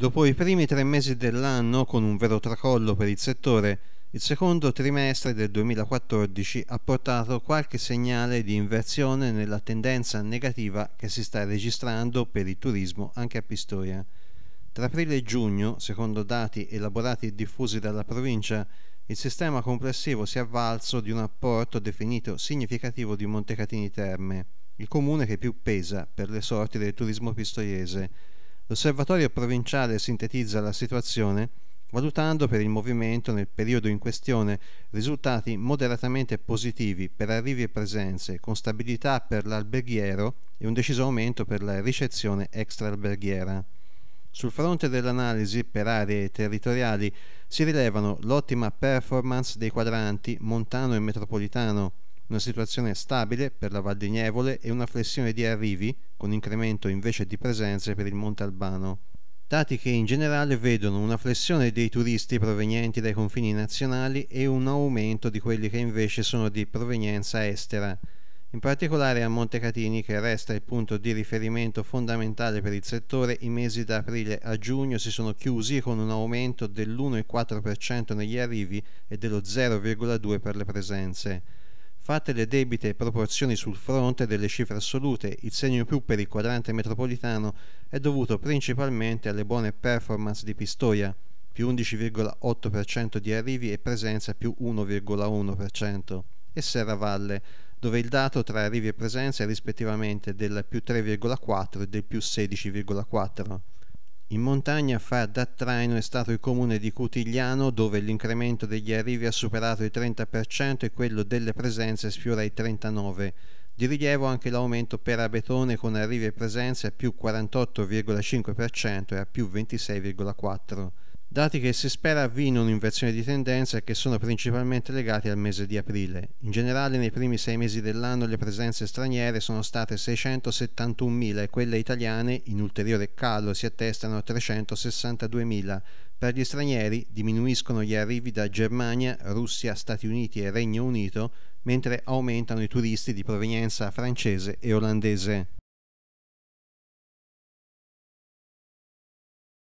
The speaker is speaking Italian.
Dopo i primi tre mesi dell'anno, con un vero tracollo per il settore, il secondo trimestre del 2014 ha portato qualche segnale di inversione nella tendenza negativa che si sta registrando per il turismo anche a Pistoia. Tra aprile e giugno, secondo dati elaborati e diffusi dalla provincia, il sistema complessivo si è avvalso di un apporto definito significativo di Montecatini Terme, il comune che più pesa per le sorti del turismo pistoiese l'osservatorio provinciale sintetizza la situazione valutando per il movimento nel periodo in questione risultati moderatamente positivi per arrivi e presenze, con stabilità per l'alberghiero e un deciso aumento per la ricezione extraalberghiera. Sul fronte dell'analisi per aree territoriali si rilevano l'ottima performance dei quadranti montano e metropolitano, una situazione stabile per la Val di Nievole e una flessione di arrivi, con incremento invece di presenze per il Monte Albano. Dati che in generale vedono una flessione dei turisti provenienti dai confini nazionali e un aumento di quelli che invece sono di provenienza estera. In particolare a Montecatini, che resta il punto di riferimento fondamentale per il settore, i mesi da aprile a giugno si sono chiusi con un aumento dell'1,4% negli arrivi e dello 0,2% per le presenze. Fatte le debite proporzioni sul fronte delle cifre assolute, il segno in più per il quadrante metropolitano è dovuto principalmente alle buone performance di Pistoia, più 11,8% di arrivi e presenza più 1,1%, e Serra Valle, dove il dato tra arrivi e presenza è rispettivamente del più 3,4 e del più 16,4%. In montagna fa da traino è stato il comune di Cutigliano dove l'incremento degli arrivi ha superato il 30% e quello delle presenze sfiora i 39%. Di rilievo anche l'aumento per Abetone con arrivi e presenze a più 48,5% e a più 26,4% dati che si spera avvino un'inversione di tendenza e che sono principalmente legati al mese di aprile. In generale nei primi sei mesi dell'anno le presenze straniere sono state 671.000 e quelle italiane, in ulteriore calo, si attestano a 362.000. Per gli stranieri diminuiscono gli arrivi da Germania, Russia, Stati Uniti e Regno Unito, mentre aumentano i turisti di provenienza francese e olandese.